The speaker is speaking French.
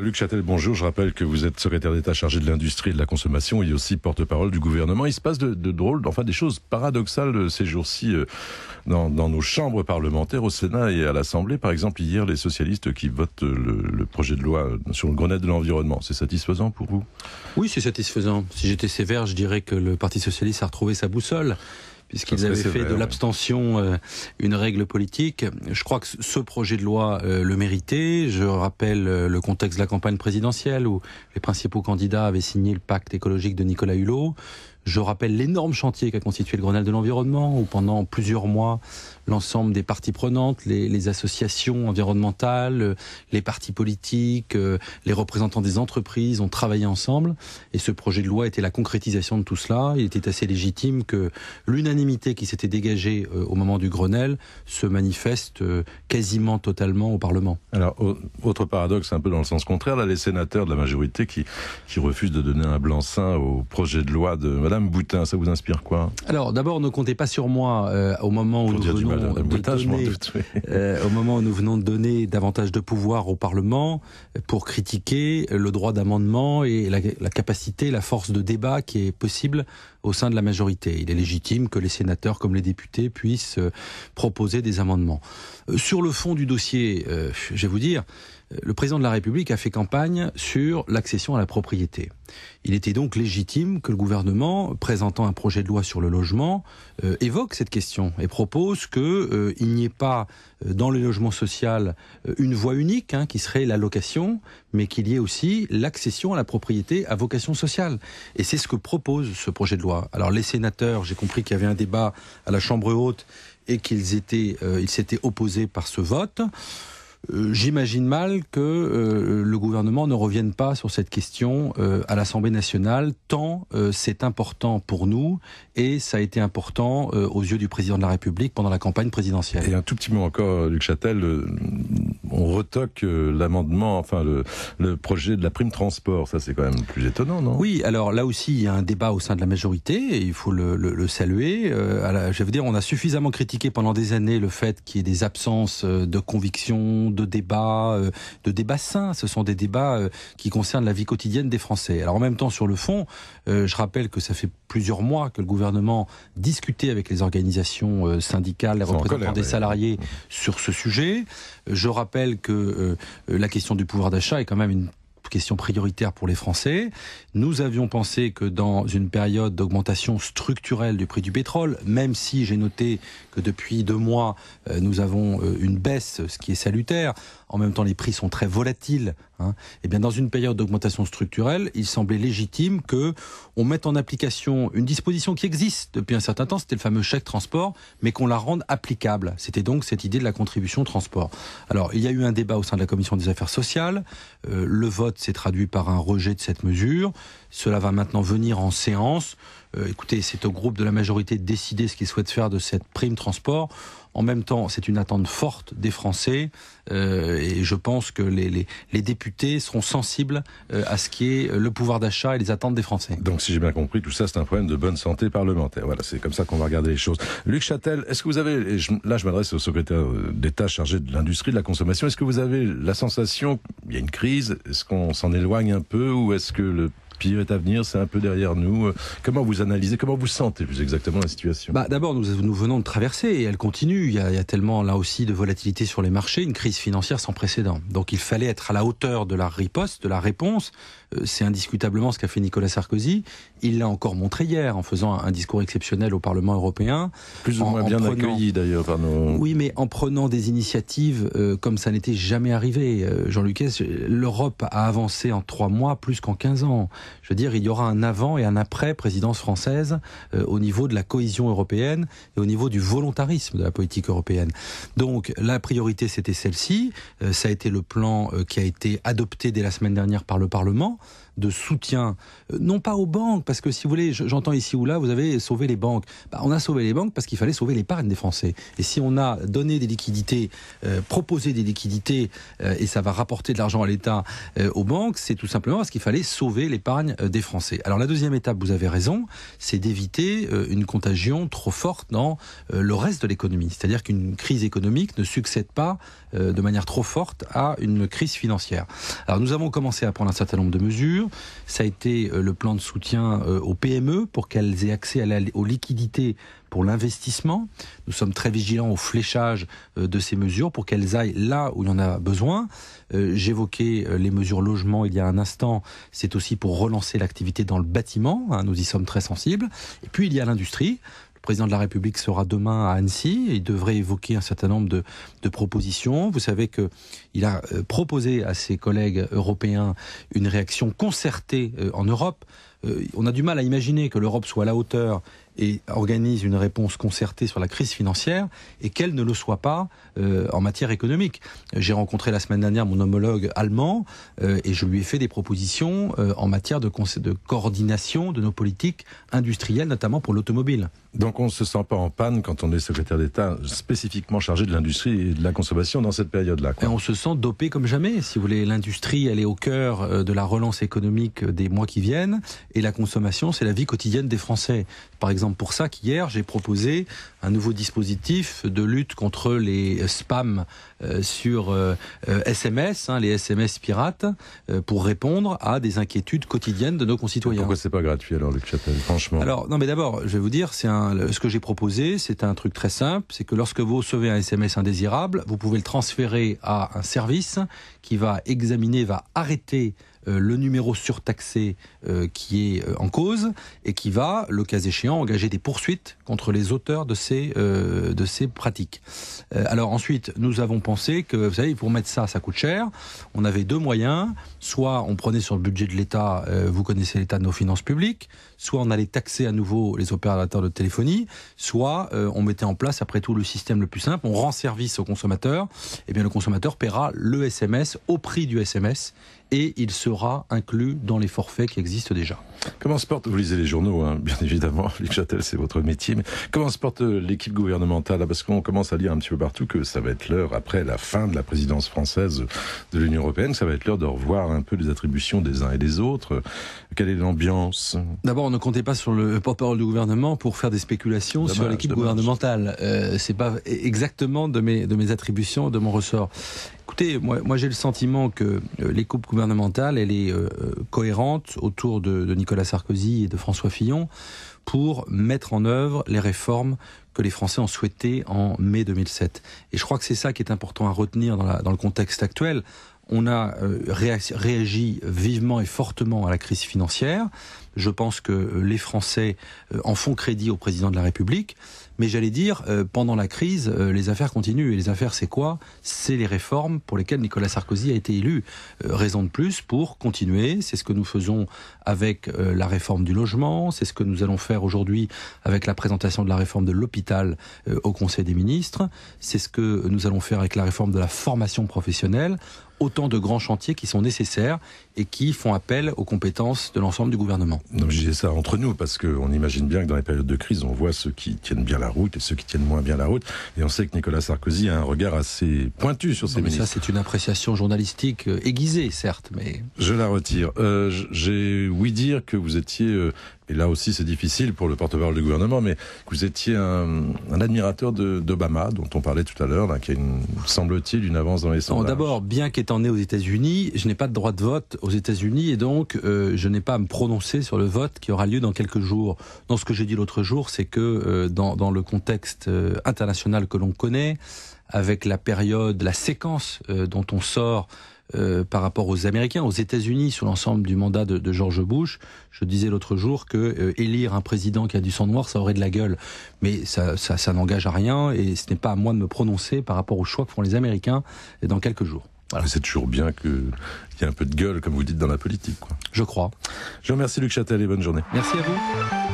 Luc Châtel, bonjour. Je rappelle que vous êtes secrétaire d'État chargé de l'industrie et de la consommation et aussi porte-parole du gouvernement. Il se passe de, drôles, enfin des choses paradoxales euh, ces jours-ci euh, dans, nos chambres parlementaires, au Sénat et à l'Assemblée. Par exemple, hier, les socialistes qui votent le, projet de loi sur le grenade de l'environnement. C'est satisfaisant pour vous Oui, c'est satisfaisant. Si j'étais sévère, je dirais que le Parti socialiste a retrouvé sa boussole puisqu'ils avaient fait de l'abstention euh, une règle politique. Je crois que ce projet de loi euh, le méritait. Je rappelle euh, le contexte de la campagne présidentielle où les principaux candidats avaient signé le pacte écologique de Nicolas Hulot. Je rappelle l'énorme chantier qu'a constitué le Grenelle de l'environnement, où pendant plusieurs mois, l'ensemble des parties prenantes, les, associations environnementales, les partis politiques, euh, les représentants des entreprises ont travaillé ensemble. Et ce projet de loi était la concrétisation de tout cela. Il était assez légitime que l'unanimité qui s'était dégagée euh, au moment du Grenelle se manifeste euh, quasiment totalement au Parlement. Alors, autre paradoxe, un peu dans le sens contraire, là, les sénateurs de la majorité qui, qui refusent de donner un blanc-seing au projet de loi de Madame Mme Boutin, ça vous inspire quoi Alors, d'abord, ne comptez pas sur moi euh, au moment où nous venons de donner, euh, au moment nous venons de donner davantage de pouvoir au Parlement pour critiquer le droit d'amendement et la capacité, la force de débat qui est possible au sein de la majorité. Il est légitime que les sénateurs comme les députés puissent euh, proposer des amendements. Euh, sur le fond du dossier, euh, je vais vous dire, le président de la République a fait campagne sur l'accession à la propriété. Il était donc légitime que le gouvernement, présentant un projet de loi sur le logement, évoque cette question et propose qu'il n'y ait pas dans le logement social une voie unique hein, qui serait la location, mais qu'il y ait aussi l'accession à la propriété à vocation sociale. Et c'est ce que propose ce projet de loi. Alors les sénateurs, j'ai compris qu'il y avait un débat à la Chambre haute et qu'ils étaient, euh, ils s'étaient opposés par ce vote. Euh, j'imagine mal que euh, le gouvernement ne revienne pas sur cette question euh, à l'Assemblée nationale, tant c'est important pour nous et ça a été important aux yeux du président de la République pendant la campagne présidentielle. Et un tout petit mot encore, Luc Châtel, on retoque l'amendement, enfin le, projet de la prime transport. Ça, c'est quand même plus étonnant, non Oui, alors là aussi, il y a un débat au sein de la majorité et il faut le, saluer. je veux dire, on a suffisamment critiqué pendant des années le fait qu'il y ait des absences de conviction, de débats, euh, de débats sains. Ce sont des débats euh, qui concernent la vie quotidienne des Français. Alors en même temps, sur le fond, euh, je rappelle que ça fait plusieurs mois que le gouvernement discutait avec les organisations syndicales, les représentants des salariés sur ce sujet. Je rappelle que la question du pouvoir d'achat est quand même une question prioritaire pour les Français. Nous avions pensé que dans une période d'augmentation structurelle du prix du pétrole, même si j'ai noté que depuis deux mois, euh, nous avons euh, une baisse, ce qui est salutaire, en même temps les prix sont très volatiles, et hein, eh bien dans une période d'augmentation structurelle, il semblait légitime que on mette en application une disposition qui existe depuis un certain temps, c'était le fameux chèque transport, mais qu'on la rende applicable. C'était donc cette idée de la contribution transport. Alors, il y a eu un débat au sein de la commission des affaires sociales, euh, le vote c'est traduit par un rejet de cette mesure. Cela va maintenant venir en séance. Euh, écoutez, c'est au groupe de la majorité de décider ce qu'il souhaite faire de cette prime transport. En même temps, c'est une attente forte des Français euh, et je pense que les, députés seront sensibles euh, à ce qui est euh, le pouvoir d'achat et les attentes des Français. Donc, si j'ai bien compris, tout ça, c'est un problème de bonne santé parlementaire. Voilà, c'est comme ça qu'on va regarder les choses. Luc Châtel, est-ce que vous avez, là, je m'adresse au secrétaire d'État chargé de l'industrie de la consommation, est-ce que vous avez la sensation qu'il y a une crise Est-ce qu'on s'en éloigne un peu ou est-ce que le pire est à venir, c'est un peu derrière nous. Euh, comment vous analysez, comment vous sentez plus exactement la situation bah, D'abord, nous, nous, venons de traverser et elle continue. Il y, a, tellement là aussi de volatilité sur les marchés, une crise financière sans précédent. Donc il fallait être à la hauteur de la riposte, de la réponse. Euh, c'est indiscutablement ce qu'a fait Nicolas Sarkozy. Il l'a encore montré hier en faisant un discours exceptionnel au Parlement européen. Plus ou moins bien accueilli d'ailleurs par nos... Oui, mais en prenant des initiatives euh, comme ça n'était jamais arrivé. Jean-Luc l'Europe a avancé en trois mois plus qu'en 15 ans. Je veux dire, il y aura un avant et un après présidence française euh, au niveau de la cohésion européenne et au niveau du volontarisme de la politique européenne. Donc la priorité, c'était celle-ci. Euh, ça a été le plan euh, qui a été adopté dès la semaine dernière par le Parlement de soutien, euh, non pas aux banques, parce que si vous voulez, j'entends ici ou là, vous avez sauvé les banques. Bah, on a sauvé les banques parce qu'il fallait sauver l'épargne des Français. Et si on a donné des liquidités, euh, proposé des liquidités, euh, et ça va rapporter de l'argent à l'État aux banques, c'est tout simplement parce qu'il fallait sauver l'épargne des Français. Alors la deuxième étape, vous avez raison, c'est d'éviter une contagion trop forte dans le reste de l'économie. C'est-à-dire qu'une crise économique ne succède pas de manière trop forte à une crise financière. Alors nous avons commencé à prendre un certain nombre de mesures. Ça a été euh, le plan de soutien euh, aux PME pour qu'elles aient accès aux liquidités pour l'investissement. Nous sommes très vigilants au fléchage euh, de ces mesures pour qu'elles aillent là où il y en a besoin. J'évoquais les mesures logement il y a un instant. C'est aussi pour relancer l'activité dans le bâtiment. Hein, nous y sommes très sensibles. Et puis il y a l'industrie président de la République sera demain à Annecy. Il devrait évoquer un certain nombre de propositions. Vous savez qu'il a euh, proposé à ses collègues européens une réaction concertée euh, en Europe euh, on a du mal à imaginer que l'Europe soit à la hauteur et organise une réponse concertée sur la crise financière et qu'elle ne le soit pas euh, en matière économique. J'ai rencontré la semaine dernière mon homologue allemand euh, et je lui ai fait des propositions en matière de, de coordination de nos politiques industrielles, notamment pour l'automobile. Donc on ne se sent pas en panne quand on est secrétaire d'État spécifiquement chargé de l'industrie et de la consommation dans cette période-là. on se sent dopé comme jamais. Si vous voulez, l'industrie, elle est au cœur de la relance économique des mois qui viennent et la consommation, c'est la vie quotidienne des Français. Par exemple, pour ça qu'hier, j'ai proposé un nouveau dispositif de lutte contre les spams euh, sur SMS, euh, euh, hein, les SMS pirates, pour répondre à des inquiétudes quotidiennes de nos concitoyens. Pourquoi c'est pas gratuit alors, Luc Chapelle, franchement Alors, non, mais d'abord, je vais vous dire, c'est ce que j'ai proposé, c'est un truc très simple, c'est que lorsque vous recevez un SMS indésirable, vous pouvez le transférer à un service qui va examiner, va arrêter euh, le numéro surtaxé euh, qui est euh, en cause et qui va, le cas échéant, engager des poursuites contre les auteurs de ces, de ces pratiques. alors ensuite, nous avons pensé que, vous savez, pour mettre ça, ça coûte cher. On avait deux moyens. Soit on prenait sur le budget de l'État, vous connaissez l'État de nos finances publiques, soit on allait taxer à nouveau les opérateurs de téléphonie, soit on mettait en place, après tout, le système le plus simple, on rend service au consommateur, et eh bien le consommateur paiera le SMS au prix du SMS et il sera inclus dans les forfaits qui existent déjà. Comment se porte, vous lisez les journaux, hein, bien évidemment, Luc Châtel, c'est votre métier, mais comment se porte euh, l'équipe gouvernementale Parce qu'on commence à lire un petit peu partout que ça va être l'heure, après la fin de la présidence française de l'Union Européenne, ça va être l'heure de revoir un peu les attributions des uns et des autres. Quelle est l'ambiance D'abord, on ne comptait pas sur le porte-parole du gouvernement pour faire des spéculations sur l'équipe gouvernementale. Ce euh, c'est pas e-, exactement de mes attributions, de mon ressort. Écoutez, moi, j'ai le sentiment que euh, les coupes gouvernementales, elle est euh, euh, cohérente autour de, Nicolas Sarkozy et de François Fillon pour mettre en œuvre les réformes que les Français ont souhaitées en mai 2007. Et je crois que c'est ça qui est important à retenir dans, le contexte actuel. On a réagi vivement et fortement à la crise financière. Je pense que les Français en font crédit au président de la République. Mais j'allais dire, euh, pendant la crise, euh, les affaires continuent. Et les affaires, c'est quoi C'est les réformes pour lesquelles Nicolas Sarkozy a été élu. Euh, raison de plus pour continuer. C'est ce que nous faisons avec la réforme du logement. C'est ce que nous allons faire aujourd'hui avec la présentation de la réforme de l'hôpital au Conseil des ministres. C'est ce que nous allons faire avec la réforme de la formation professionnelle autant de grands chantiers qui sont nécessaires et qui font appel aux compétences de l'ensemble du gouvernement. Donc je disais ça entre nous parce qu'on imagine bien que dans les périodes de crise, on voit ceux qui tiennent bien la la route et ceux qui tiennent moins bien la route. Et on sait que Nicolas Sarkozy a un regard assez pointu sur ces Ça, c'est une appréciation journalistique euh, aiguisée, certes, mais je la retire. Euh, j'ai oui dire que vous étiez euh, et là aussi c'est difficile pour le porte-parole du gouvernement, mais vous étiez un, admirateur d'Obama, dont on parlait tout à l'heure, qui a, semble-t-il, une avance dans les sondages. D'abord, bien qu'étant né aux États-Unis, je n'ai pas de droit de vote aux États-Unis, et donc euh, je n'ai pas à me prononcer sur le vote qui aura lieu dans quelques jours. Dans ce que j'ai dit l'autre jour, c'est que euh, dans, le contexte euh, international que l'on connaît, avec la période, la séquence dont on sort, euh, par rapport aux Américains, aux États-Unis, sur l'ensemble du mandat de, George Bush. Je disais l'autre jour que euh, élire un président qui a du sang noir, ça aurait de la gueule. Mais ça, n'engage à rien et ce n'est pas à moi de me prononcer par rapport aux choix que font les Américains dans quelques jours. C'est toujours bien qu'il y ait un peu de gueule, comme vous dites, dans la politique. Je crois. Je remercie Luc Châtel et bonne journée. Merci à vous.